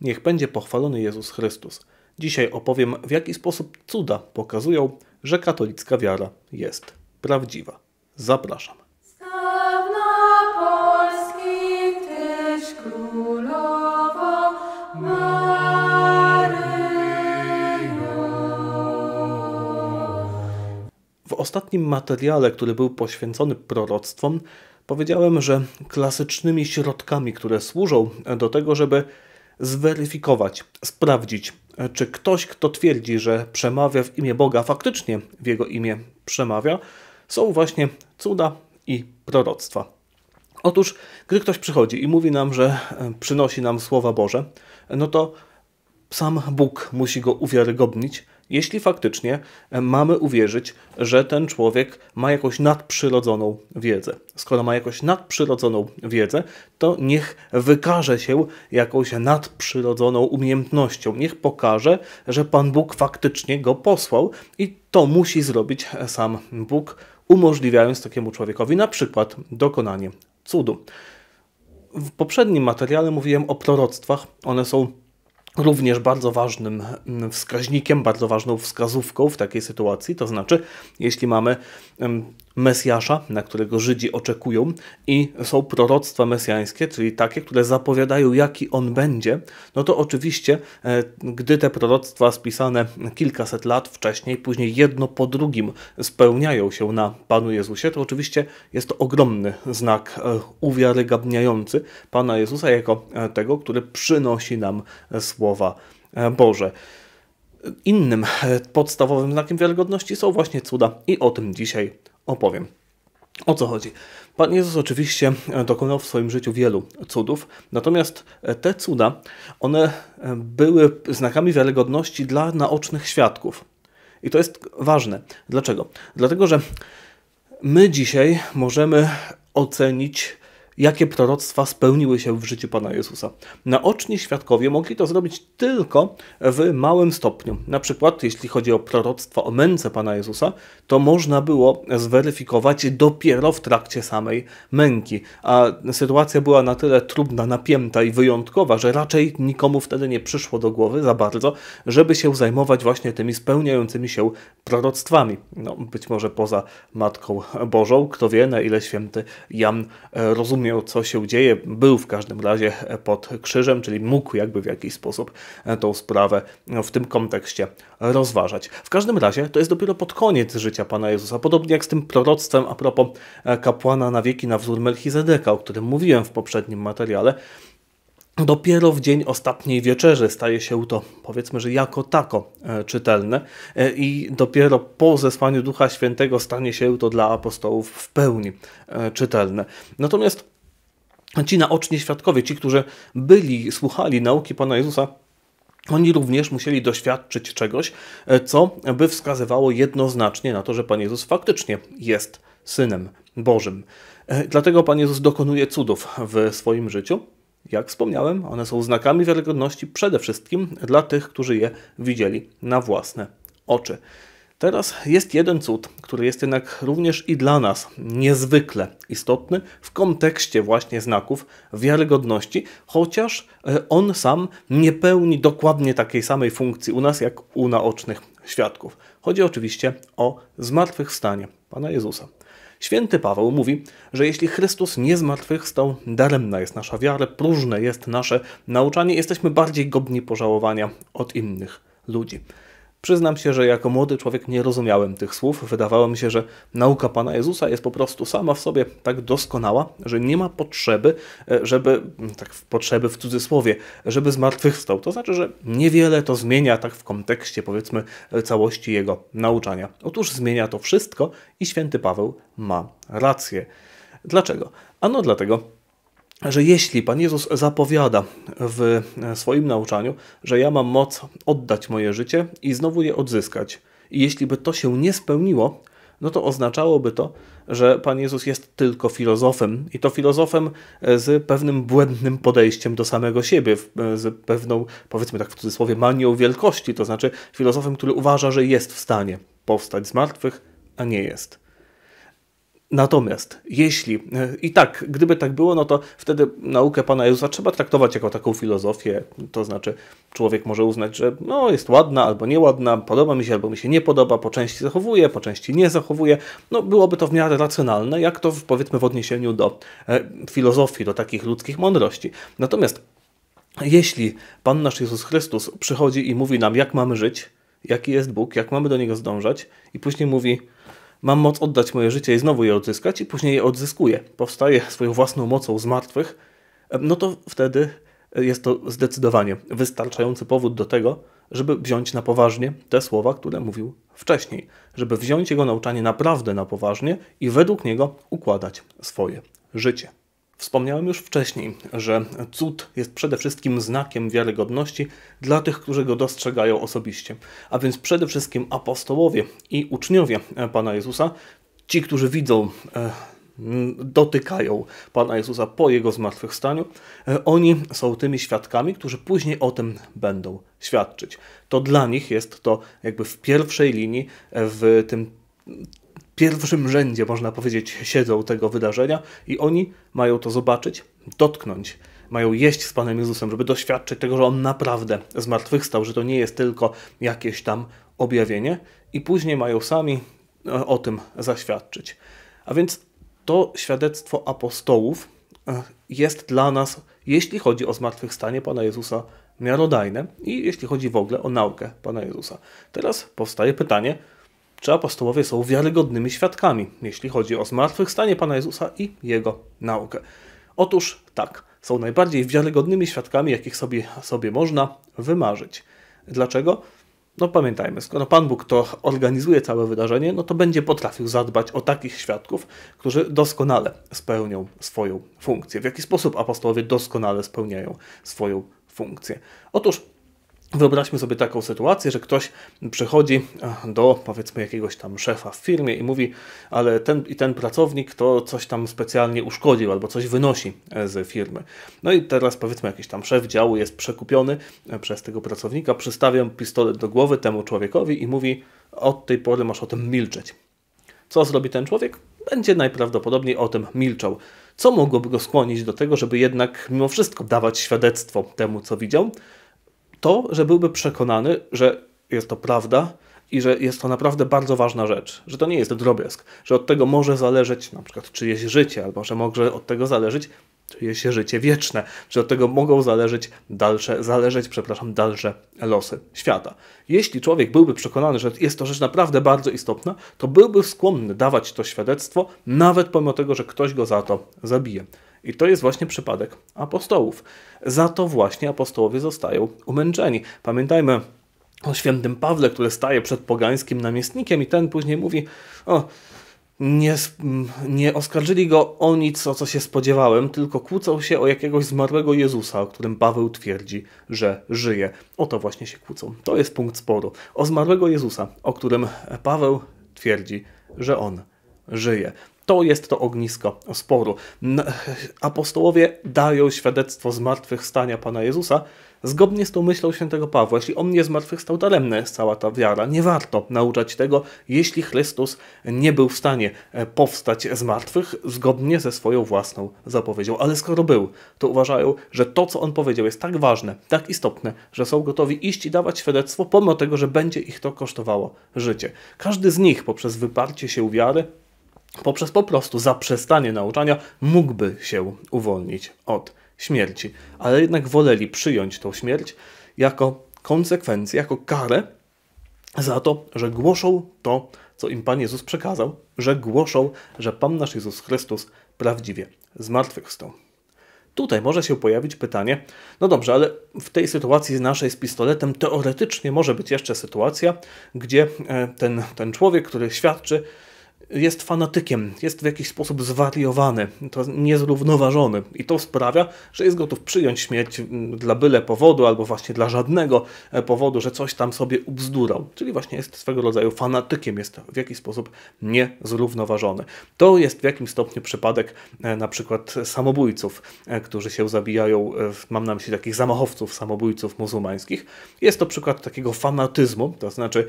Niech będzie pochwalony Jezus Chrystus. Dzisiaj opowiem, w jaki sposób cuda pokazują, że katolicka wiara jest prawdziwa. Zapraszam. W ostatnim materiale, który był poświęcony proroctwom, powiedziałem, że klasycznymi środkami, które służą do tego, żeby zweryfikować, sprawdzić, e, czy ktoś, kto twierdzi, że przemawia w imię Boga, faktycznie w jego imię przemawia, są właśnie cuda i proroctwa. Otóż, gdy ktoś przychodzi i mówi nam, że e, przynosi nam słowa Boże, no to sam Bóg musi go uwiarygodnić, jeśli faktycznie e, mamy uwierzyć, że ten człowiek ma jakąś nadprzyrodzoną wiedzę. Skoro ma jakąś nadprzyrodzoną wiedzę, to niech wykaże się jakąś nadprzyrodzoną umiejętnością. Niech pokaże, że Pan Bóg faktycznie go posłał i to musi zrobić sam Bóg, umożliwiając takiemu człowiekowi na przykład dokonanie cudu. W poprzednim materiale mówiłem o proroctwach. One są również bardzo ważnym mm, wskaźnikiem, bardzo ważną wskazówką w takiej sytuacji. To znaczy, jeśli mamy mm, Mesjasza, na którego Żydzi oczekują, i są proroctwa mesjańskie, czyli takie, które zapowiadają, jaki on będzie, no to oczywiście, e, gdy te proroctwa spisane kilkaset lat wcześniej, później jedno po drugim spełniają się na Panu Jezusie, to oczywiście jest to ogromny znak e, uwiarygabniający Pana Jezusa jako e, tego, który przynosi nam słowa Boże. Innym podstawowym znakiem wiarygodności są właśnie cuda i o tym dzisiaj opowiem. O co chodzi? Pan Jezus oczywiście e, dokonał w swoim życiu wielu cudów, natomiast e, te cuda, one e, były znakami wiarygodności dla naocznych świadków. I to jest ważne. Dlaczego? Dlatego, że my dzisiaj możemy ocenić jakie proroctwa spełniły się w życiu Pana Jezusa. Naoczni świadkowie mogli to zrobić tylko w małym stopniu. Na przykład, jeśli chodzi o proroctwa o męce Pana Jezusa, to można było zweryfikować dopiero w trakcie samej męki. A sytuacja była na tyle trudna, napięta i wyjątkowa, że raczej nikomu wtedy nie przyszło do głowy za bardzo, żeby się zajmować właśnie tymi spełniającymi się proroctwami. No, być może poza Matką Bożą, kto wie, na ile święty Jan e, rozumie zrozumiał, co się dzieje. Był w każdym razie pod krzyżem, czyli mógł jakby w jakiś sposób e, tą sprawę w tym kontekście rozważać. W każdym razie to jest dopiero pod koniec życia Pana Jezusa. Podobnie jak z tym proroctwem a propos e, kapłana na wieki na wzór Melchizedeka, o którym mówiłem w poprzednim materiale, Dopiero w dzień ostatniej wieczerzy staje się to, powiedzmy, że jako tako e, czytelne, i dopiero po zesłaniu Ducha Świętego stanie się to dla apostołów w pełni czytelne. Natomiast ci naoczni świadkowie, ci, którzy byli, słuchali nauki Pana Jezusa, oni również musieli doświadczyć czegoś, e, co by wskazywało jednoznacznie na to, że Pan Jezus faktycznie jest Synem Bożym. E, dlatego Pan Jezus dokonuje cudów w swoim życiu. Jak wspomniałem, one są znakami wiarygodności przede wszystkim dla tych, którzy je widzieli na własne oczy. Teraz jest jeden cud, który jest jednak również i dla nas niezwykle istotny w kontekście właśnie znaków wiarygodności, chociaż e, on sam nie pełni dokładnie takiej samej funkcji u nas jak u naocznych świadków. Chodzi oczywiście o zmartwychwstanie Pana Jezusa. Święty Paweł mówi, że jeśli Chrystus nie zmartwychwstał, daremna jest nasza wiara, próżne jest nasze nauczanie, jesteśmy bardziej godni pożałowania od innych ludzi. Przyznam się, że jako młody człowiek nie rozumiałem tych słów. Wydawało mi się, że nauka Pana Jezusa jest po prostu sama w sobie tak doskonała, że nie ma potrzeby, e, żeby, mm, tak potrzeby w cudzysłowie, żeby zmartwychwstał. To znaczy, że niewiele to zmienia tak w kontekście powiedzmy e, całości jego nauczania. Otóż zmienia to wszystko i święty Paweł ma rację. Dlaczego? Ano dlatego, że jeśli Pan Jezus zapowiada w swoim nauczaniu, że ja mam moc oddać moje życie i znowu je odzyskać, i jeśli by to się nie spełniło, no to oznaczałoby to, że Pan Jezus jest tylko filozofem i to filozofem z pewnym błędnym podejściem do samego siebie, z pewną, powiedzmy tak w cudzysłowie, manią wielkości, to znaczy filozofem, który uważa, że jest w stanie powstać z martwych, a nie jest. Natomiast jeśli e, i tak, gdyby tak było, no to wtedy naukę Pana Jezusa trzeba traktować jako taką filozofię, to znaczy człowiek może uznać, że no, jest ładna albo nieładna, podoba mi się albo mi się nie podoba, po części zachowuje, po części nie zachowuje. No byłoby to w miarę racjonalne, jak to powiedzmy w odniesieniu do e, filozofii, do takich ludzkich mądrości. Natomiast jeśli Pan nasz Jezus Chrystus przychodzi i mówi nam, jak mamy żyć, jaki jest Bóg, jak mamy do Niego zdążać i później mówi Mam moc oddać moje życie i znowu je odzyskać, i później je odzyskuję. powstaje swoją własną mocą z martwych. E, no to wtedy e, jest to zdecydowanie wystarczający powód do tego, żeby wziąć na poważnie te słowa, które mówił wcześniej, żeby wziąć jego nauczanie naprawdę na poważnie i według niego układać swoje życie. Wspomniałem już wcześniej, że cud jest przede wszystkim znakiem wiarygodności dla tych, którzy go dostrzegają osobiście, a więc przede wszystkim apostołowie i uczniowie e, Pana Jezusa, ci, którzy widzą e, dotykają Pana Jezusa po Jego zmartwychwstaniu, e, oni są tymi świadkami, którzy później o tym będą świadczyć. To dla nich jest to jakby w pierwszej linii, w tym pierwszym rzędzie, można powiedzieć, siedzą tego wydarzenia i oni mają to zobaczyć, dotknąć mają jeść z Panem Jezusem, żeby doświadczyć tego, że On naprawdę zmartwychwstał, że to nie jest tylko jakieś tam objawienie i później mają sami e, o tym zaświadczyć. A więc to świadectwo apostołów e, jest dla nas, jeśli chodzi o zmartwychwstanie Pana Jezusa, miarodajne i jeśli chodzi w ogóle o naukę Pana Jezusa. Teraz powstaje pytanie, czy apostołowie są wiarygodnymi świadkami, jeśli chodzi o zmartwychwstanie Pana Jezusa i Jego naukę? Otóż tak, są najbardziej wiarygodnymi świadkami, jakich sobie, sobie można wymarzyć. Dlaczego? No pamiętajmy, skoro Pan Bóg to organizuje całe wydarzenie, no to będzie potrafił zadbać o takich świadków, którzy doskonale spełnią swoją funkcję. W jaki sposób apostołowie doskonale spełniają swoją funkcję? Otóż Wyobraźmy sobie taką sytuację, że ktoś przychodzi e, do powiedzmy jakiegoś tam szefa w firmie i mówi, ale ten i ten pracownik to coś tam specjalnie uszkodził albo coś wynosi e, z firmy. No i teraz powiedzmy jakiś tam szef działu jest przekupiony e, przez tego pracownika, przystawiam pistolet do głowy temu człowiekowi i mówi, od tej pory masz o tym milczeć. Co zrobi ten człowiek? Będzie najprawdopodobniej o tym milczał. Co mogłoby go skłonić do tego, żeby jednak mimo wszystko dawać świadectwo temu, co widział? to, że byłby przekonany, że jest to prawda i że jest to naprawdę bardzo ważna rzecz, że to nie jest drobiazg, że od tego może zależeć na przykład czyjeś życie, albo że może od tego zależeć czyjeś życie wieczne, że od tego mogą zależeć dalsze, zależeć, przepraszam, dalsze losy świata. Jeśli człowiek byłby przekonany, że jest to rzecz naprawdę bardzo istotna, to byłby skłonny dawać to świadectwo, nawet pomimo tego, że ktoś go za to zabije. I to jest właśnie przypadek apostołów. Za to właśnie apostołowie zostają umęczeni. Pamiętajmy o świętym Pawle, który staje przed pogańskim namiestnikiem i ten później mówi o, nie, nie oskarżyli go o nic, o co się spodziewałem, tylko kłócą się o jakiegoś zmarłego Jezusa, o którym Paweł twierdzi, że żyje. O to właśnie się kłócą. To jest punkt sporu. O zmarłego Jezusa, o którym Paweł twierdzi, że on żyje. To jest to ognisko sporu. Apostołowie dają świadectwo zmartwychwstania Pana Jezusa, Zgodnie z tą myślą świętego Pawła, jeśli On nie zmartwychwstał, to jest cała ta wiara. Nie warto nauczać tego, jeśli Chrystus nie był w stanie e, powstać z martwych zgodnie ze swoją własną zapowiedzią. Ale skoro był, to uważają, że to, co On powiedział, jest tak ważne, tak istotne, że są gotowi iść i dawać świadectwo, pomimo tego, że będzie ich to kosztowało życie. Każdy z nich poprzez wyparcie się wiary poprzez po prostu zaprzestanie nauczania mógłby się uwolnić od śmierci, ale jednak woleli przyjąć tą śmierć jako konsekwencję, jako karę za to, że głoszą to, co im Pan Jezus przekazał, że głoszą, że Pan nasz Jezus Chrystus prawdziwie zmartwychwstał. Tutaj może się pojawić pytanie, no dobrze, ale w tej sytuacji naszej z pistoletem teoretycznie może być jeszcze sytuacja, gdzie e, ten, ten człowiek, który świadczy, jest fanatykiem, jest w jakiś sposób zwariowany, to niezrównoważony i to sprawia, że jest gotów przyjąć śmierć mm, dla byle powodu albo właśnie dla żadnego e, powodu, że coś tam sobie ubzdurał. Czyli właśnie jest swego rodzaju fanatykiem, jest w jakiś sposób niezrównoważony. To jest w jakim stopniu przypadek e, na przykład samobójców, e, którzy się zabijają, mam na myśli takich zamachowców, samobójców muzułmańskich. Jest to przykład takiego fanatyzmu, to znaczy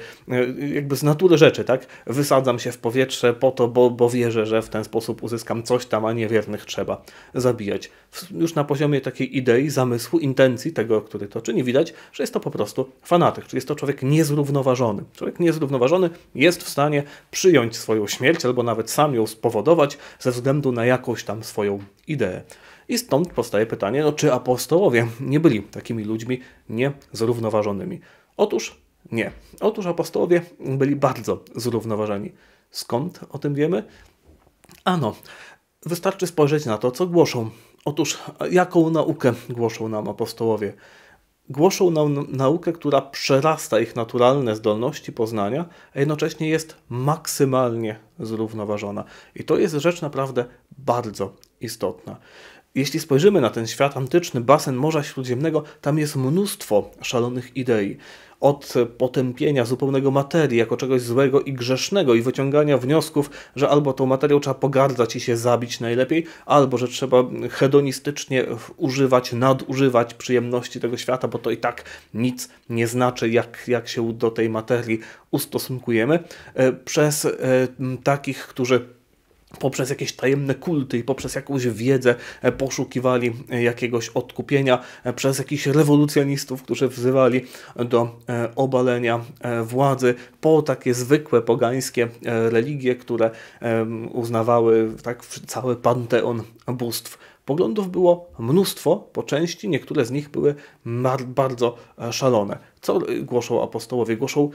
jakby z natury rzeczy, tak? Wysadzam się w powietrze, po to, bo, bo wierzę, że w ten sposób uzyskam coś tam, a niewiernych trzeba zabijać. Już na poziomie takiej idei, zamysłu, intencji tego, który to czyni, widać, że jest to po prostu fanatyk, czyli jest to człowiek niezrównoważony. Człowiek niezrównoważony jest w stanie przyjąć swoją śmierć albo nawet sam ją spowodować ze względu na jakąś tam swoją ideę. I stąd powstaje pytanie, no czy apostołowie nie byli takimi ludźmi niezrównoważonymi? Otóż nie. Otóż apostołowie byli bardzo zrównoważeni. Skąd o tym wiemy? Ano, wystarczy spojrzeć na to, co głoszą. Otóż, jaką naukę głoszą nam apostołowie? Głoszą nam naukę, która przerasta ich naturalne zdolności poznania, a jednocześnie jest maksymalnie zrównoważona. I to jest rzecz naprawdę bardzo istotna. Jeśli spojrzymy na ten świat antyczny, basen Morza Śródziemnego, tam jest mnóstwo szalonych idei od potępienia zupełnego materii jako czegoś złego i grzesznego i wyciągania wniosków, że albo tą materią trzeba pogardzać i się zabić najlepiej, albo że trzeba hedonistycznie używać, nadużywać przyjemności tego świata, bo to i tak nic nie znaczy, jak, jak się do tej materii ustosunkujemy. E, przez e, takich, którzy poprzez jakieś tajemne kulty i poprzez jakąś wiedzę e, poszukiwali e, jakiegoś odkupienia e, przez jakichś rewolucjonistów, którzy wzywali do obalenia władzy po takie zwykłe pogańskie religie, które uznawały tak cały panteon bóstw. Poglądów było mnóstwo po części, niektóre z nich były bardzo szalone. Co głoszą apostołowie? Głoszą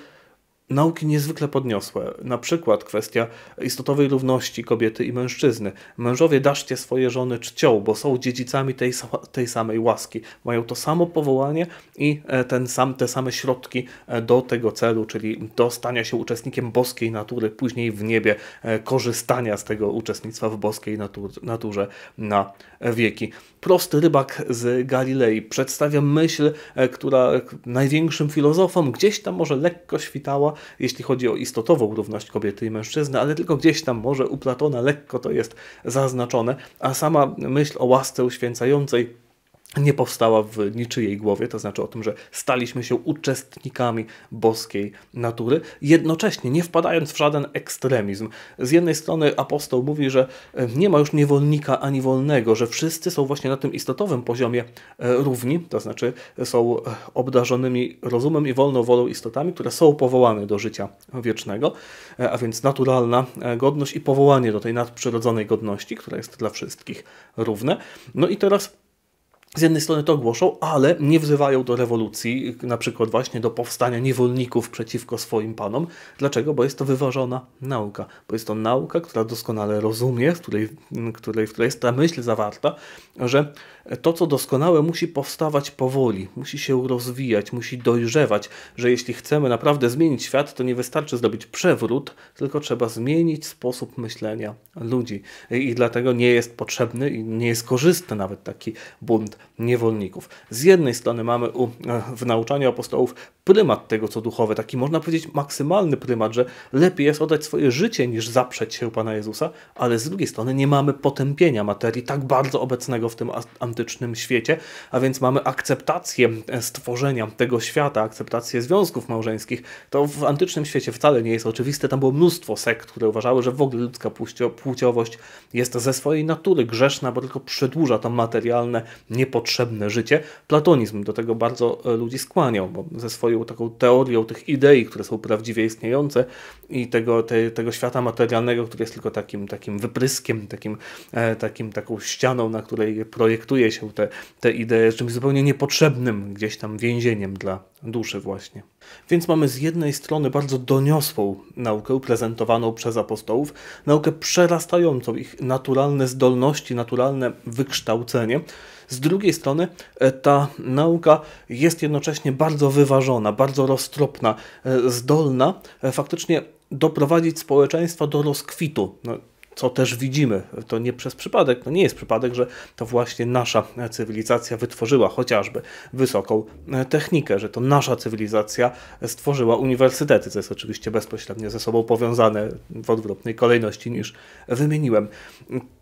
nauki niezwykle podniosłe. Na przykład kwestia istotowej równości kobiety i mężczyzny. Mężowie daszcie swoje żony czcią, bo są dziedzicami tej, tej samej łaski. Mają to samo powołanie i e, ten sam, te same środki e, do tego celu, czyli do stania się uczestnikiem boskiej natury, później w niebie, e, korzystania z tego uczestnictwa w boskiej naturze na wieki. Prosty rybak z Galilei przedstawia myśl, która największym filozofom gdzieś tam może lekko świtała, jeśli chodzi o istotową równość kobiety i mężczyzny, ale tylko gdzieś tam może u Platona lekko to jest zaznaczone, a sama myśl o łasce uświęcającej nie powstała w niczyjej głowie, to znaczy o tym, że staliśmy się uczestnikami boskiej natury, jednocześnie nie wpadając w żaden ekstremizm. Z jednej strony apostoł mówi, że e, nie ma już niewolnika ani wolnego, że wszyscy są właśnie na tym istotowym poziomie e, równi, to znaczy e, są obdarzonymi rozumem i wolną wolą istotami, które są powołane do życia wiecznego, a więc naturalna godność i powołanie do tej nadprzyrodzonej godności, która jest dla wszystkich równe. No i teraz z jednej strony to ogłoszą, ale nie wzywają do rewolucji, na przykład właśnie do powstania niewolników przeciwko swoim panom. Dlaczego? Bo jest to wyważona nauka. Bo jest to nauka, która doskonale rozumie, w której, której, w której jest ta myśl zawarta, że to, co doskonałe, musi powstawać powoli, musi się rozwijać, musi dojrzewać, że jeśli chcemy naprawdę zmienić świat, to nie wystarczy zrobić przewrót, tylko trzeba zmienić sposób myślenia ludzi. I dlatego nie jest potrzebny i nie jest korzystny nawet taki bunt niewolników. Z jednej strony mamy u, e, w nauczaniu apostołów prymat tego, co duchowe, taki można powiedzieć maksymalny prymat, że lepiej jest oddać swoje życie niż zaprzeć się Pana Jezusa, ale z drugiej strony nie mamy potępienia materii tak bardzo obecnego w tym antycznym świecie, a więc mamy akceptację e, stworzenia tego świata, akceptację związków małżeńskich. To w antycznym świecie wcale nie jest oczywiste, tam było mnóstwo sekt, które uważały, że w ogóle ludzka płciowość jest ze swojej natury grzeszna, bo tylko przedłuża to materialne, nie potrzebne życie. Platonizm do tego bardzo e, ludzi skłaniał, bo ze swoją taką teorią tych idei, które są prawdziwie istniejące i tego, te, tego świata materialnego, który jest tylko takim, takim wypryskiem, takim, e, takim, taką ścianą, na której projektuje się te, te idee, z czymś zupełnie niepotrzebnym, gdzieś tam więzieniem dla duszy właśnie. Więc mamy z jednej strony bardzo doniosłą naukę prezentowaną przez apostołów, naukę przerastającą ich naturalne zdolności, naturalne wykształcenie, z drugiej strony e, ta nauka jest jednocześnie bardzo wyważona, bardzo roztropna, e, zdolna e, faktycznie doprowadzić społeczeństwa do rozkwitu. No, co też widzimy. To nie przez przypadek, to nie jest przypadek, że to właśnie nasza cywilizacja wytworzyła chociażby wysoką e, technikę, że to nasza cywilizacja stworzyła uniwersytety, co jest oczywiście bezpośrednio ze sobą powiązane w odwrotnej kolejności niż wymieniłem.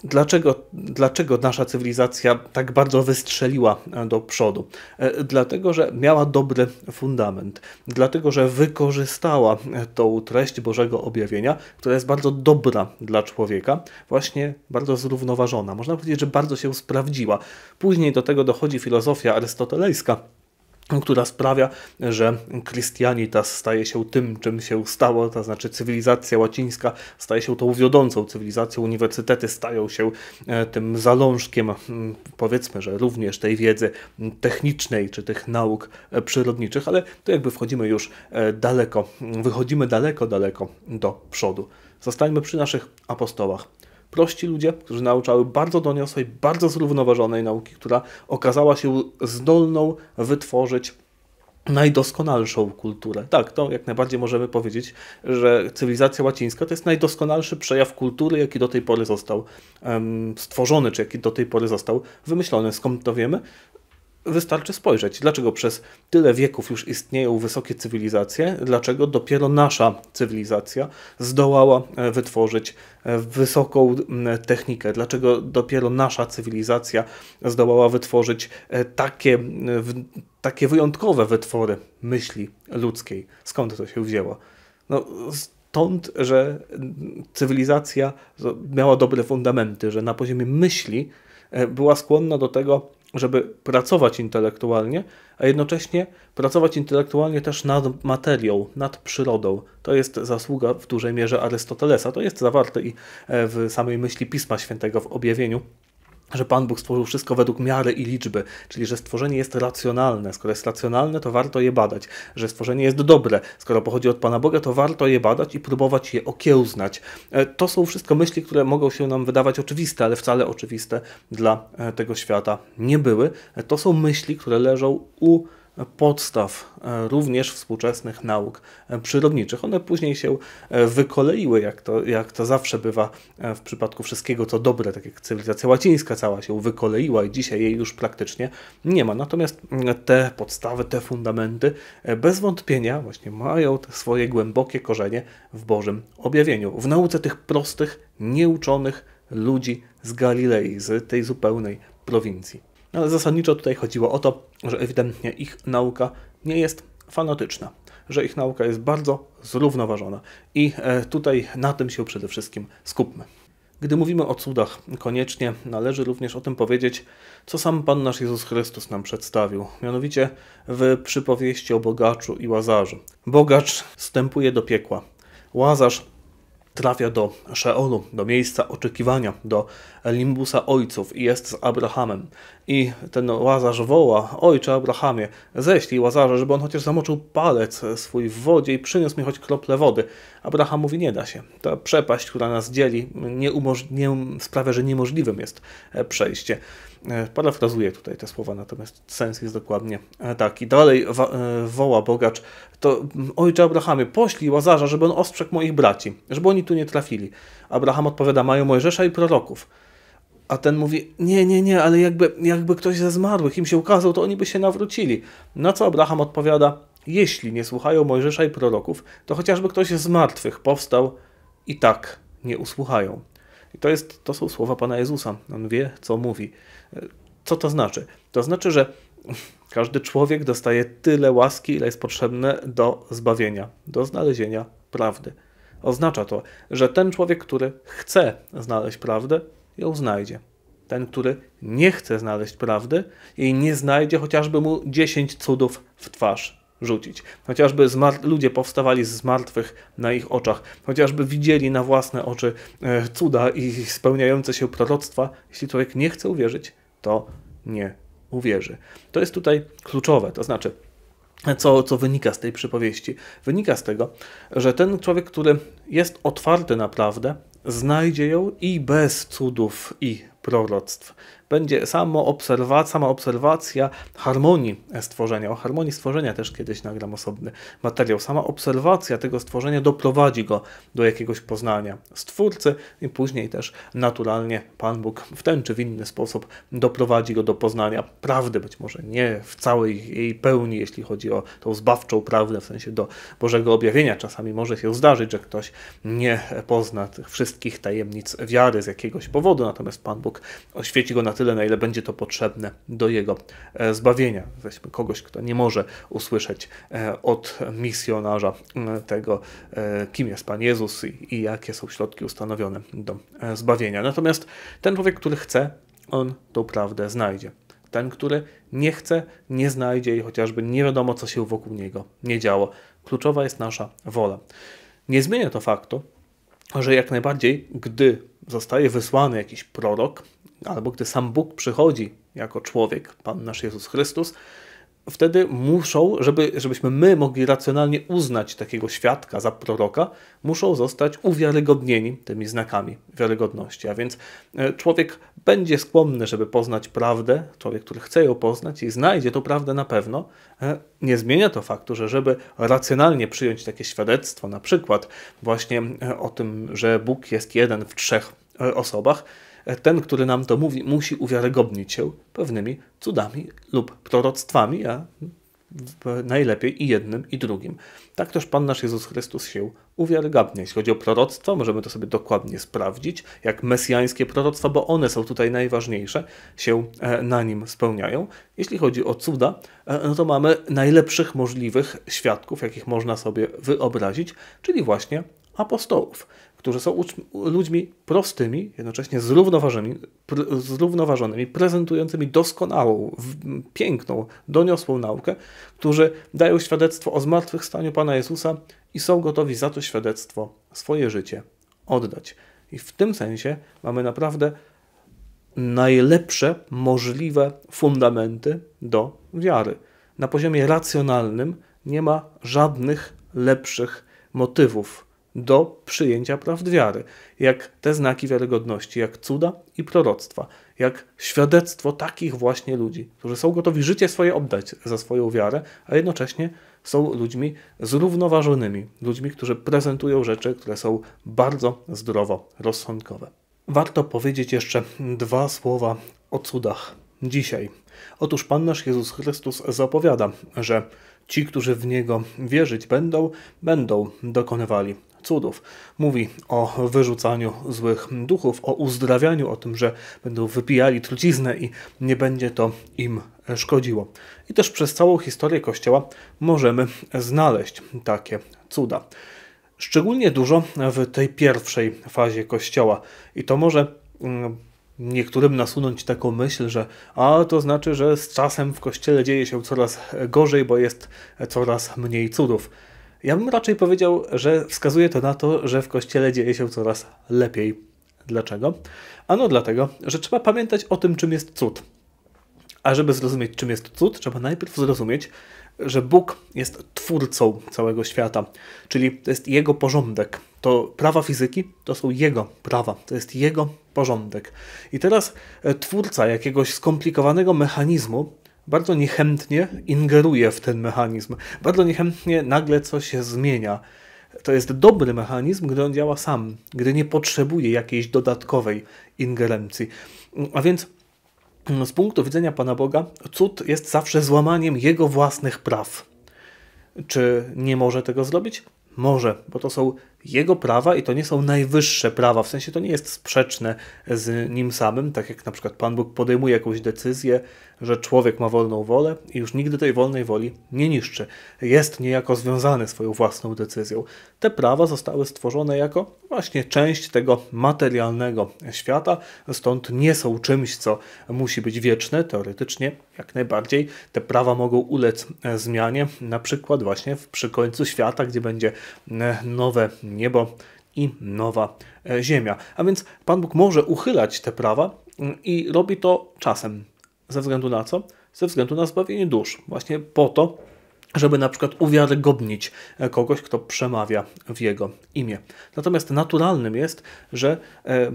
Dlaczego, dlaczego nasza cywilizacja tak bardzo wystrzeliła e, do przodu? E, dlatego, że miała dobry fundament, dlatego, że wykorzystała tą treść Bożego objawienia, która jest bardzo dobra dla człowieka człowieka, właśnie bardzo zrównoważona. Można powiedzieć, że bardzo się sprawdziła. Później do tego dochodzi filozofia arystotelejska, która sprawia, że Christianitas staje się tym, czym się stało, to znaczy cywilizacja łacińska staje się tą wiodącą cywilizacją, uniwersytety stają się e, tym zalążkiem, powiedzmy, że również tej wiedzy technicznej czy tych nauk e, przyrodniczych, ale to jakby wchodzimy już e, daleko, wychodzimy daleko, daleko do przodu. Zostańmy przy naszych apostołach prości ludzie, którzy nauczały bardzo doniosłej, bardzo zrównoważonej nauki, która okazała się zdolną wytworzyć najdoskonalszą kulturę. Tak, to jak najbardziej możemy powiedzieć, że cywilizacja łacińska to jest najdoskonalszy przejaw kultury, jaki do tej pory został um, stworzony, czy jaki do tej pory został wymyślony. Skąd to wiemy? Wystarczy spojrzeć, dlaczego przez tyle wieków już istnieją wysokie cywilizacje, dlaczego dopiero nasza cywilizacja zdołała e, wytworzyć e, wysoką technikę, dlaczego dopiero nasza cywilizacja zdołała wytworzyć e, takie, takie wyjątkowe wytwory myśli ludzkiej. Skąd to się wzięło? No, stąd, że cywilizacja no, miała dobre fundamenty, że na poziomie myśli była skłonna do tego, żeby pracować intelektualnie, a jednocześnie pracować intelektualnie też nad materią, nad przyrodą. To jest zasługa w dużej mierze Arystotelesa. To jest zawarte i e, w samej myśli Pisma Świętego w objawieniu że Pan Bóg stworzył wszystko według miary i liczby, czyli że stworzenie jest racjonalne. Skoro jest racjonalne, to warto je badać. Że stworzenie jest dobre, skoro pochodzi od Pana Boga, to warto je badać i próbować je okiełznać. E, to są wszystko myśli, które mogą się nam wydawać oczywiste, ale wcale oczywiste dla e, tego świata nie były. E, to są myśli, które leżą u podstaw e, również współczesnych nauk e, przyrodniczych. One później się e, wykoleiły, jak to, jak to zawsze bywa w przypadku wszystkiego, co dobre, tak jak cywilizacja łacińska cała się wykoleiła i dzisiaj jej już praktycznie nie ma. Natomiast te podstawy, te fundamenty bez wątpienia właśnie mają swoje głębokie korzenie w Bożym objawieniu, w nauce tych prostych, nieuczonych ludzi z Galilei, z tej zupełnej prowincji. No, ale zasadniczo tutaj chodziło o to, że ewidentnie ich nauka nie jest fanatyczna, że ich nauka jest bardzo zrównoważona i e, tutaj na tym się przede wszystkim skupmy. Gdy mówimy o cudach, koniecznie należy również o tym powiedzieć, co sam Pan nasz Jezus Chrystus nam przedstawił, mianowicie w przypowieści o bogaczu i łazarzu. Bogacz wstępuje do piekła, łazarz trafia do Szeolu, do miejsca oczekiwania, do limbusa ojców i jest z Abrahamem. I ten Łazarz woła, ojcze Abrahamie, ześlij Łazarza, żeby on chociaż zamoczył palec swój w wodzie i przyniósł mi choć krople wody. Abraham mówi, nie da się. Ta przepaść, która nas dzieli, nie, nie sprawia, że niemożliwym jest przejście. E, parafrazuję tutaj te słowa, natomiast sens jest dokładnie e, taki. Dalej e, woła bogacz, to mm, ojcze Abrahamie, poślij Łazarza, żeby on ostrzegł moich braci, żeby oni tu nie trafili. Abraham odpowiada, mają Mojżesza i proroków. A ten mówi, nie, nie, nie, ale jakby, jakby ktoś ze zmarłych im się ukazał, to oni by się nawrócili. Na co Abraham odpowiada, jeśli nie słuchają Mojżesza i proroków, to chociażby ktoś z martwych powstał i tak nie usłuchają. I to, jest, to są słowa Pana Jezusa. On wie, co mówi. Co to znaczy? To znaczy, że każdy człowiek dostaje tyle łaski, ile jest potrzebne do zbawienia, do znalezienia prawdy. Oznacza to, że ten człowiek, który chce znaleźć prawdę, ją znajdzie. Ten, który nie chce znaleźć prawdy, jej nie znajdzie, chociażby mu dziesięć cudów w twarz rzucić. Chociażby ludzie powstawali z martwych na ich oczach, chociażby widzieli na własne oczy e, cuda i spełniające się proroctwa, jeśli człowiek nie chce uwierzyć, to nie uwierzy. To jest tutaj kluczowe, to znaczy co, co wynika z tej przypowieści? Wynika z tego, że ten człowiek, który jest otwarty naprawdę, znajdzie ją i bez cudów i proroctw będzie samo obserwa sama obserwacja harmonii stworzenia. O harmonii stworzenia też kiedyś nagram osobny materiał. Sama obserwacja tego stworzenia doprowadzi go do jakiegoś poznania stwórcy i później też naturalnie Pan Bóg w ten czy w inny sposób doprowadzi go do poznania prawdy, być może nie w całej jej pełni, jeśli chodzi o tą zbawczą prawdę, w sensie do Bożego objawienia. Czasami może się zdarzyć, że ktoś nie pozna tych wszystkich tajemnic wiary z jakiegoś powodu, natomiast Pan Bóg oświeci go na tyle, na ile będzie to potrzebne do jego e, zbawienia. Weźmy kogoś, kto nie może usłyszeć e, od misjonarza tego, e, kim jest Pan Jezus i jakie są środki ustanowione do zbawienia. Natomiast ten człowiek, który chce, on tą prawdę znajdzie. Ten, który nie chce, nie znajdzie i chociażby nie wiadomo, co się wokół niego nie działo. Kluczowa jest nasza wola. Nie zmienia to faktu, że jak najbardziej, gdy zostaje wysłany jakiś prorok, albo gdy sam Bóg przychodzi jako człowiek, Pan nasz Jezus Chrystus, wtedy muszą, żeby, żebyśmy my mogli racjonalnie uznać takiego świadka za proroka, muszą zostać uwiarygodnieni tymi znakami wiarygodności. A więc e, człowiek będzie skłonny, żeby poznać prawdę, człowiek, który chce ją poznać i znajdzie tą prawdę na pewno, e, nie zmienia to faktu, że żeby racjonalnie przyjąć takie świadectwo, na przykład właśnie e, o tym, że Bóg jest jeden w trzech osobach, E, ten, który nam to mówi, musi uwiarygodnić się pewnymi cudami lub proroctwami, a najlepiej i jednym, i drugim. Tak też Pan nasz Jezus Chrystus się uwiarygadnia. Jeśli chodzi o proroctwo, możemy to sobie dokładnie sprawdzić, jak mesjańskie proroctwa, bo one są tutaj najważniejsze, się e, na nim spełniają. Jeśli chodzi o cuda, e, no to mamy najlepszych możliwych świadków, jakich można sobie wyobrazić, czyli właśnie apostołów którzy są ludźmi prostymi, jednocześnie zrównoważonymi, zrównoważonymi, prezentującymi doskonałą, piękną, doniosłą naukę, którzy dają świadectwo o zmartwychwstaniu Pana Jezusa i są gotowi za to świadectwo swoje życie oddać. I w tym sensie mamy naprawdę najlepsze możliwe fundamenty do wiary. Na poziomie racjonalnym nie ma żadnych lepszych motywów do przyjęcia praw wiary, jak te znaki wiarygodności, jak cuda i proroctwa, jak świadectwo takich właśnie ludzi, którzy są gotowi życie swoje oddać za swoją wiarę, a jednocześnie są ludźmi zrównoważonymi, ludźmi, którzy prezentują rzeczy, które są bardzo zdrowo rozsądkowe. Warto powiedzieć jeszcze dwa słowa o cudach dzisiaj. Otóż Pan nasz Jezus Chrystus zapowiada, że Ci, którzy w Niego wierzyć będą, będą dokonywali cudów. Mówi o wyrzucaniu złych duchów, o uzdrawianiu, o tym, że będą wypijali truciznę i nie będzie to im szkodziło. I też przez całą historię Kościoła możemy znaleźć takie cuda. Szczególnie dużo w tej pierwszej fazie Kościoła. I to może mm, niektórym nasunąć taką myśl, że a to znaczy, że z czasem w kościele dzieje się coraz gorzej, bo jest coraz mniej cudów. Ja bym raczej powiedział, że wskazuje to na to, że w kościele dzieje się coraz lepiej. Dlaczego? Ano dlatego, że trzeba pamiętać o tym, czym jest cud. A żeby zrozumieć, czym jest cud, trzeba najpierw zrozumieć, że Bóg jest twórcą całego świata, czyli to jest jego porządek. To prawa fizyki to są jego prawa, to jest jego porządek. I teraz e, twórca jakiegoś skomplikowanego mechanizmu bardzo niechętnie ingeruje w ten mechanizm, bardzo niechętnie nagle coś się zmienia. To jest dobry mechanizm, gdy on działa sam, gdy nie potrzebuje jakiejś dodatkowej ingerencji. A więc z punktu widzenia Pana Boga, cud jest zawsze złamaniem Jego własnych praw. Czy nie może tego zrobić? Może, bo to są jego prawa i to nie są najwyższe prawa, w sensie to nie jest sprzeczne z nim samym, tak jak na przykład Pan Bóg podejmuje jakąś decyzję że człowiek ma wolną wolę i już nigdy tej wolnej woli nie niszczy. Jest niejako związany swoją własną decyzją. Te prawa zostały stworzone jako właśnie część tego materialnego świata, stąd nie są czymś, co musi być wieczne. Teoretycznie jak najbardziej te prawa mogą ulec e, zmianie, na przykład właśnie przy końcu świata, gdzie będzie e, nowe niebo i nowa e, ziemia. A więc Pan Bóg może uchylać te prawa mm, i robi to czasem ze względu na co? Ze względu na zbawienie dusz. Właśnie po to, żeby na przykład uwiarygodnić kogoś, kto przemawia w jego imię. Natomiast naturalnym jest, że e,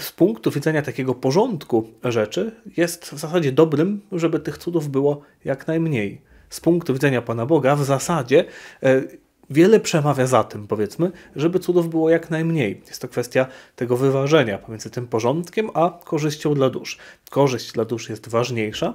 z punktu widzenia takiego porządku rzeczy jest w zasadzie dobrym, żeby tych cudów było jak najmniej. Z punktu widzenia Pana Boga w zasadzie e, wiele przemawia za tym, powiedzmy, żeby cudów było jak najmniej. Jest to kwestia tego wyważenia pomiędzy tym porządkiem a korzyścią dla dusz. Korzyść dla dusz jest ważniejsza,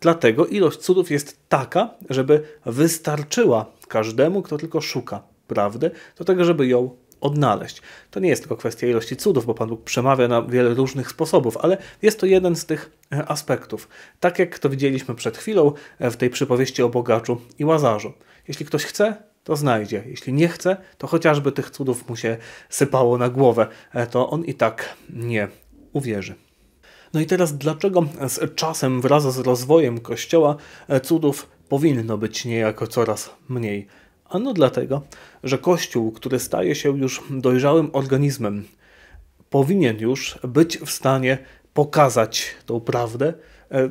dlatego ilość cudów jest taka, żeby wystarczyła każdemu, kto tylko szuka prawdy, do tego, żeby ją odnaleźć. To nie jest tylko kwestia ilości cudów, bo Pan Bóg przemawia na wiele różnych sposobów, ale jest to jeden z tych e, aspektów. Tak jak to widzieliśmy przed chwilą e, w tej przypowieści o bogaczu i łazarzu. Jeśli ktoś chce, to znajdzie. Jeśli nie chce, to chociażby tych cudów mu się sypało na głowę, e, to on i tak nie uwierzy. No i teraz dlaczego z czasem wraz z rozwojem Kościoła e, cudów powinno być niejako coraz mniej? Ano dlatego, że Kościół, który staje się już dojrzałym organizmem, powinien już być w stanie pokazać tą prawdę e,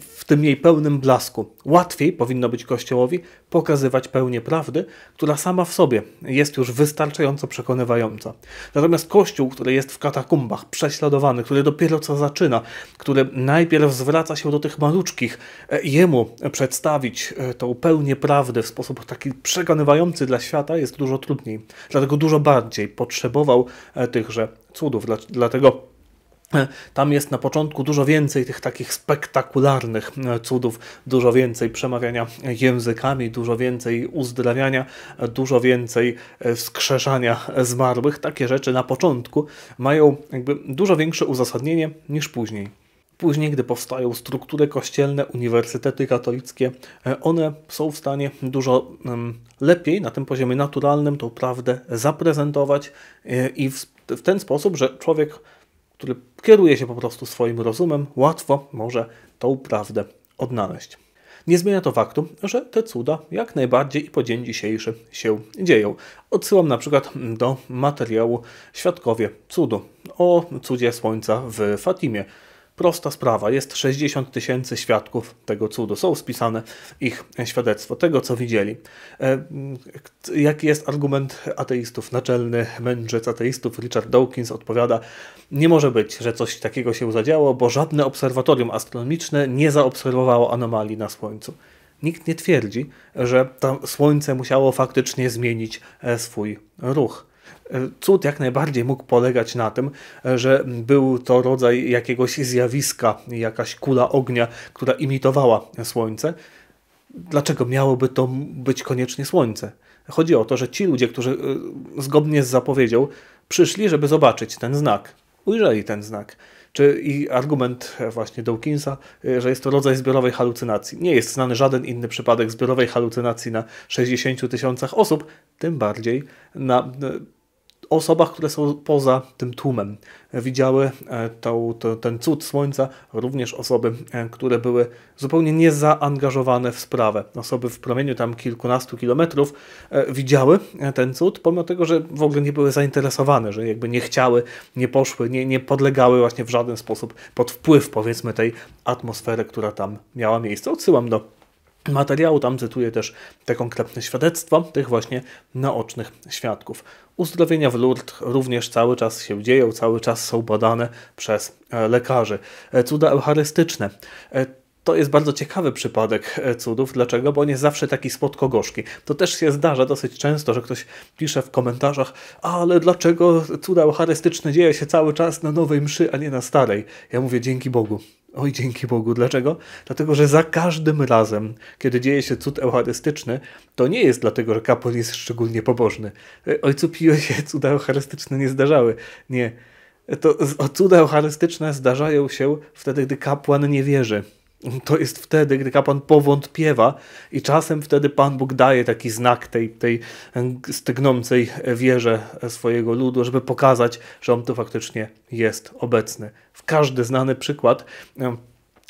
w tym jej pełnym blasku. Łatwiej powinno być Kościołowi pokazywać pełnię prawdy, która sama w sobie jest już wystarczająco przekonywająca. Natomiast Kościół, który jest w katakumbach, prześladowany, który dopiero co zaczyna, który najpierw zwraca się do tych maluczkich, e, jemu przedstawić e, tą pełnię prawdy w sposób taki przekonywający dla świata jest dużo trudniej. Dlatego dużo bardziej potrzebował tychże cudów. Dlatego tam jest na początku dużo więcej tych takich spektakularnych e, cudów, dużo więcej przemawiania językami, dużo więcej uzdrawiania, dużo więcej e, wskrzeszania zmarłych. Takie rzeczy na początku mają jakby dużo większe uzasadnienie niż później. Później, gdy powstają struktury kościelne, uniwersytety katolickie, e, one są w stanie dużo mm, lepiej na tym poziomie naturalnym tą prawdę zaprezentować i w ten sposób, że człowiek który kieruje się po prostu swoim rozumem, łatwo może tą prawdę odnaleźć. Nie zmienia to faktu, że te cuda jak najbardziej i po dzień dzisiejszy się dzieją. Odsyłam na przykład do materiału Świadkowie Cudu o cudzie Słońca w Fatimie, Prosta sprawa, jest 60 tysięcy świadków tego cudu. Są spisane ich świadectwo, tego co widzieli. E, jaki jest argument ateistów? Naczelny mędrzec ateistów Richard Dawkins odpowiada: Nie może być, że coś takiego się zadziało, bo żadne obserwatorium astronomiczne nie zaobserwowało anomalii na Słońcu. Nikt nie twierdzi, że Słońce musiało faktycznie zmienić e, swój ruch. E, cud jak najbardziej mógł polegać na tym, e, że był to rodzaj jakiegoś zjawiska, jakaś kula ognia, która imitowała Słońce. Dlaczego miałoby to być koniecznie Słońce? Chodzi o to, że ci ludzie, którzy e, zgodnie z zapowiedzią przyszli, żeby zobaczyć ten znak, ujrzeli ten znak. Czy i argument właśnie Dawkinsa, że jest to rodzaj zbiorowej halucynacji. Nie jest znany żaden inny przypadek zbiorowej halucynacji na 60 tysiącach osób, tym bardziej na osobach, które są poza tym tłumem. Widziały e, to, ten cud słońca również osoby, e, które były zupełnie niezaangażowane w sprawę. Osoby w promieniu tam kilkunastu kilometrów e, widziały ten cud, pomimo tego, że w ogóle nie były zainteresowane, że jakby nie chciały, nie poszły, nie, nie podlegały właśnie w żaden sposób pod wpływ powiedzmy tej atmosfery, która tam miała miejsce. Odsyłam do materiału, tam cytuję też te konkretne świadectwa tych właśnie naocznych świadków. Uzdrowienia w Lourdes również cały czas się dzieją, cały czas są badane przez e, lekarzy. E, cuda eucharystyczne e, to jest bardzo ciekawy przypadek e, cudów. Dlaczego? Bo nie zawsze taki spod To też się zdarza dosyć często, że ktoś pisze w komentarzach, ale dlaczego cuda eucharystyczne dzieje się cały czas na nowej mszy, a nie na starej? Ja mówię, dzięki Bogu. Oj, dzięki Bogu. Dlaczego? Dlatego, że za każdym razem, kiedy dzieje się cud eucharystyczny, to nie jest dlatego, że kapłan jest szczególnie pobożny. E, ojcu Pio się cuda eucharystyczne nie zdarzały. Nie. E, to cuda eucharystyczne zdarzają się wtedy, gdy kapłan nie wierzy to jest wtedy, gdy kapłan powątpiewa i czasem wtedy Pan Bóg daje taki znak tej, tej stygnącej wierze swojego ludu, żeby pokazać, że on tu faktycznie jest obecny. W każdy znany przykład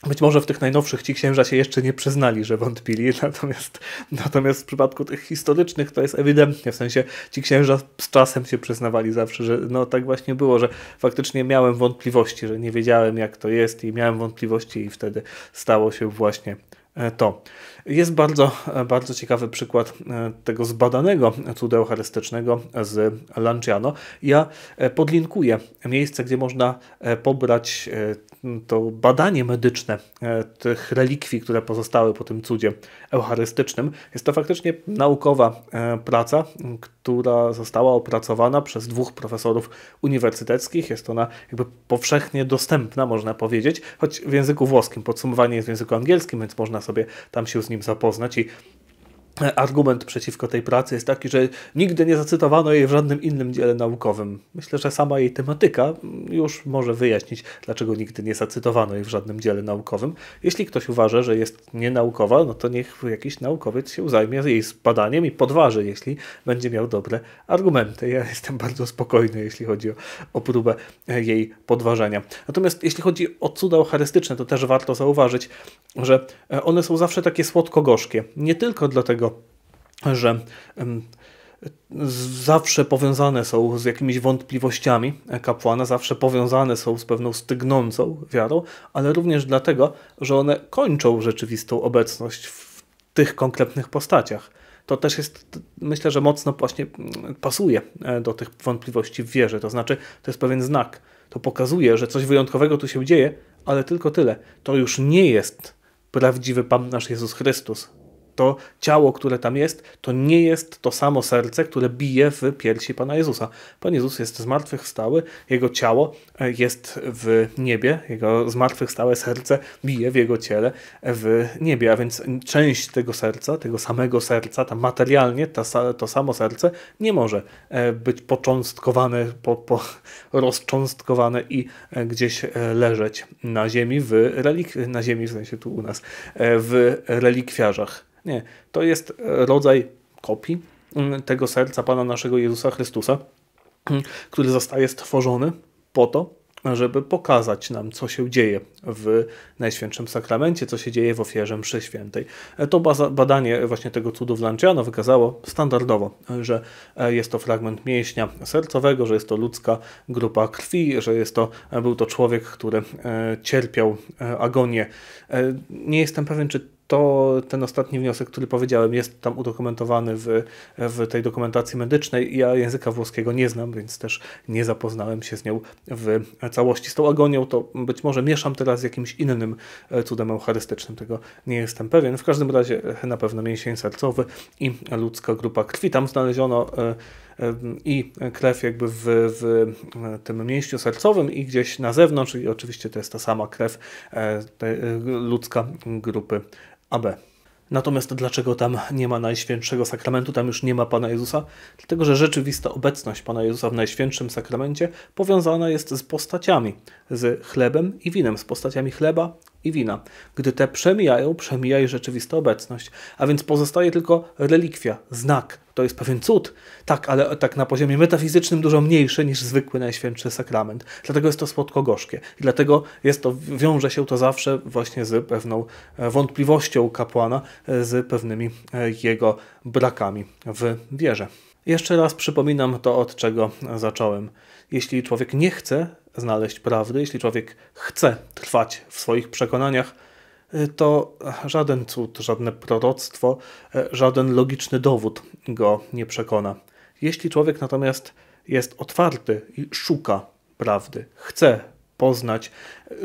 być może w tych najnowszych ci księża się jeszcze nie przyznali, że wątpili, natomiast, natomiast w przypadku tych historycznych to jest ewidentnie, w sensie ci księża z czasem się przyznawali zawsze, że no tak właśnie było, że faktycznie miałem wątpliwości, że nie wiedziałem jak to jest i miałem wątpliwości i wtedy stało się właśnie e, to. Jest bardzo, e, bardzo ciekawy przykład e, tego zbadanego cudu eucharystycznego z Lanciano. Ja podlinkuję miejsce, gdzie można pobrać to badanie medyczne e, tych relikwii, które pozostały po tym cudzie eucharystycznym. Jest to faktycznie naukowa e, praca, która została opracowana przez dwóch profesorów uniwersyteckich. Jest ona jakby powszechnie dostępna, można powiedzieć, choć w języku włoskim. Podsumowanie jest w języku angielskim, więc można sobie tam się z nim zapoznać i argument przeciwko tej pracy jest taki, że nigdy nie zacytowano jej w żadnym innym dziele naukowym. Myślę, że sama jej tematyka już może wyjaśnić, dlaczego nigdy nie zacytowano jej w żadnym dziele naukowym. Jeśli ktoś uważa, że jest nienaukowa, no to niech jakiś naukowiec się zajmie jej spadaniem i podważy, jeśli będzie miał dobre argumenty. Ja jestem bardzo spokojny, jeśli chodzi o, o próbę e, jej podważenia. Natomiast jeśli chodzi o cuda eucharystyczne, to też warto zauważyć, że e, one są zawsze takie słodko-gorzkie. Nie tylko dlatego, tego, że zawsze powiązane są z jakimiś wątpliwościami kapłana, zawsze powiązane są z pewną stygnącą wiarą, ale również dlatego, że one kończą rzeczywistą obecność w tych konkretnych postaciach. To też jest, myślę, że mocno właśnie mm, pasuje e, do tych wątpliwości w wierze. To znaczy, to jest pewien znak. To pokazuje, że coś wyjątkowego tu się dzieje, ale tylko tyle. To już nie jest prawdziwy Pan nasz Jezus Chrystus, to ciało, które tam jest, to nie jest to samo serce, które bije w piersi Pana Jezusa. Pan Jezus jest zmartwychwstały, Jego ciało e, jest w niebie, Jego zmartwychwstałe serce bije w Jego ciele e, w niebie, a więc część tego serca, tego samego serca, tam materialnie to, to samo serce nie może e, być począstkowane, po, po, rozcząstkowane i gdzieś leżeć na ziemi, w relik na ziemi, w sensie tu u nas, w relikwiarzach nie, to jest e, rodzaj kopii mm, tego serca Pana naszego Jezusa Chrystusa, mm, który zostaje stworzony po to, żeby pokazać nam, co się dzieje w Najświętszym Sakramencie, co się dzieje w ofierze mszy świętej. E, to badanie właśnie tego cudu w Lanciano wykazało standardowo, że e, jest to fragment mięśnia sercowego, że jest to ludzka grupa krwi, że jest to, był to człowiek, który cierpiał agonię. Nie jestem pewien, czy to ten ostatni wniosek, który powiedziałem, jest tam udokumentowany w, w tej dokumentacji medycznej. Ja języka włoskiego nie znam, więc też nie zapoznałem się z nią w całości. Z tą agonią to być może mieszam teraz z jakimś innym e, cudem eucharystycznym, tego nie jestem pewien. W każdym razie e, na pewno mięsień sercowy i ludzka grupa krwi. Tam znaleziono e, i krew jakby w, w tym mięśniu sercowym i gdzieś na zewnątrz i oczywiście to jest ta sama krew ludzka grupy AB. Natomiast dlaczego tam nie ma Najświętszego Sakramentu, tam już nie ma Pana Jezusa? Dlatego, że rzeczywista obecność Pana Jezusa w Najświętszym Sakramencie powiązana jest z postaciami, z chlebem i winem, z postaciami chleba i wina. Gdy te przemijają, przemija i rzeczywista obecność, a więc pozostaje tylko relikwia, znak. To jest pewien cud, tak, ale tak na poziomie metafizycznym dużo mniejszy niż zwykły najświętszy sakrament. Dlatego jest to słodko-gorzkie dlatego jest to, wiąże się to zawsze właśnie z pewną e, wątpliwością kapłana, e, z pewnymi e, jego brakami w wierze. Jeszcze raz przypominam to, od czego zacząłem. Jeśli człowiek nie chce, znaleźć prawdy, jeśli człowiek chce trwać w swoich przekonaniach, y, to żaden cud, żadne proroctwo, y, żaden logiczny dowód go nie przekona. Jeśli człowiek natomiast jest otwarty i szuka prawdy, chce poznać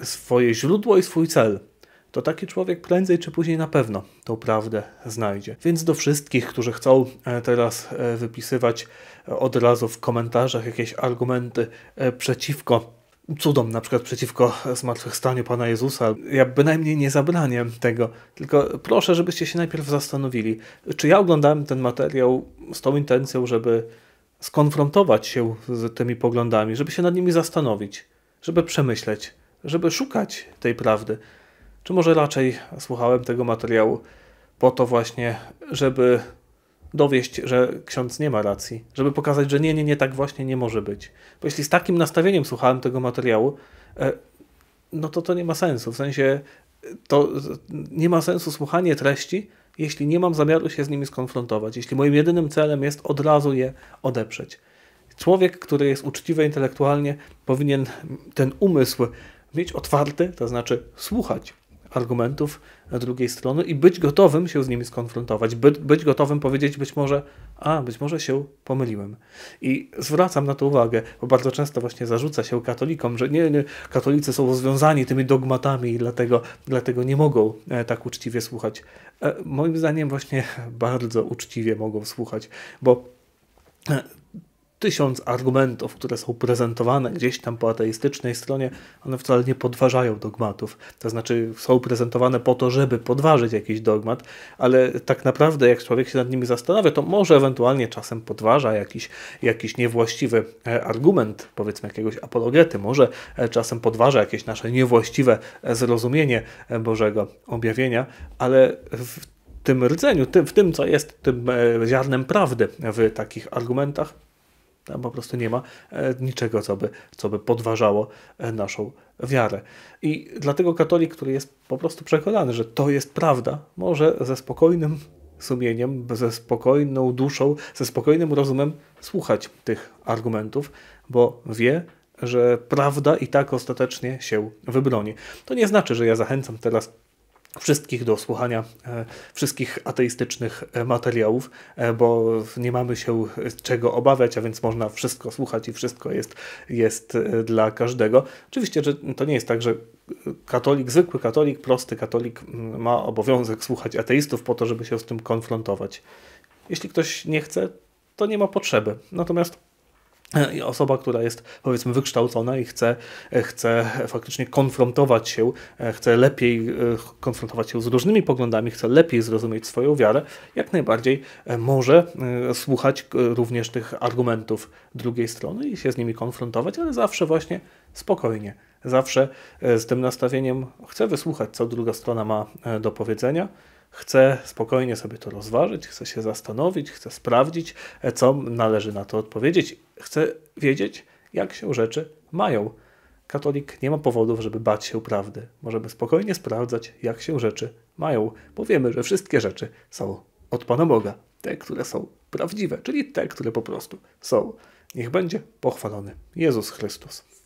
y, swoje źródło i swój cel, to taki człowiek prędzej czy później na pewno tą prawdę znajdzie. Więc do wszystkich, którzy chcą e, teraz e, wypisywać e, od razu w komentarzach jakieś argumenty przeciwko cudom, na przykład przeciwko zmartwychwstaniu Pana Jezusa. Ja bynajmniej nie zabranię tego, tylko proszę, żebyście się najpierw zastanowili, czy ja oglądałem ten materiał z tą intencją, żeby skonfrontować się z tymi poglądami, żeby się nad nimi zastanowić, żeby przemyśleć, żeby szukać tej prawdy. Czy może raczej słuchałem tego materiału po to właśnie, żeby dowieść, że ksiądz nie ma racji, żeby pokazać, że nie, nie, nie, tak właśnie nie może być. Bo jeśli z takim nastawieniem słuchałem tego materiału, e, no to to nie ma sensu. W sensie e, to nie ma sensu słuchanie treści, jeśli nie mam zamiaru się z nimi skonfrontować, jeśli moim jedynym celem jest od razu je odeprzeć. Człowiek, który jest uczciwy intelektualnie, powinien ten umysł mieć otwarty, to znaczy słuchać argumentów, drugiej strony i być gotowym się z nimi skonfrontować, by, być gotowym powiedzieć być może, a być może się pomyliłem. I zwracam na to uwagę, bo bardzo często właśnie zarzuca się katolikom, że nie, nie katolicy są związani tymi dogmatami i dlatego, dlatego nie mogą e, tak uczciwie słuchać. E, moim zdaniem właśnie bardzo uczciwie mogą słuchać, bo e, tysiąc argumentów, które są prezentowane gdzieś tam po ateistycznej stronie, one wcale nie podważają dogmatów. To znaczy są prezentowane po to, żeby podważyć jakiś dogmat, ale tak naprawdę jak człowiek się nad nimi zastanawia, to może ewentualnie czasem podważa jakiś, jakiś niewłaściwy e, argument, powiedzmy jakiegoś apologety, może e, czasem podważa jakieś nasze niewłaściwe e, zrozumienie Bożego objawienia, ale w tym rdzeniu, w tym co jest tym ziarnem prawdy w takich argumentach, tam po prostu nie ma e, niczego, co by, co by podważało e, naszą wiarę. I dlatego katolik, który jest po prostu przekonany, że to jest prawda, może ze spokojnym sumieniem, ze spokojną duszą, ze spokojnym rozumem słuchać tych argumentów, bo wie, że prawda i tak ostatecznie się wybroni. To nie znaczy, że ja zachęcam teraz wszystkich do słuchania e, wszystkich ateistycznych e, materiałów, e, bo nie mamy się czego obawiać, a więc można wszystko słuchać i wszystko jest, jest dla każdego. Oczywiście, że to nie jest tak, że katolik, zwykły katolik, prosty katolik ma obowiązek słuchać ateistów po to, żeby się z tym konfrontować. Jeśli ktoś nie chce, to nie ma potrzeby. Natomiast E, osoba, która jest powiedzmy wykształcona i chce, e, chce faktycznie konfrontować się, e, chce lepiej konfrontować się z różnymi poglądami, chce lepiej zrozumieć swoją wiarę, jak najbardziej może słuchać również tych argumentów drugiej strony i się z nimi konfrontować, ale zawsze właśnie spokojnie, zawsze z tym nastawieniem chcę wysłuchać, co druga strona ma do powiedzenia Chcę spokojnie sobie to rozważyć, chcę się zastanowić, chcę sprawdzić, e, co należy na to odpowiedzieć. Chcę wiedzieć, jak się rzeczy mają. Katolik nie ma powodów, żeby bać się prawdy. Możemy spokojnie sprawdzać, jak się rzeczy mają, bo wiemy, że wszystkie rzeczy są od Pana Boga. Te, które są prawdziwe, czyli te, które po prostu są. Niech będzie pochwalony Jezus Chrystus.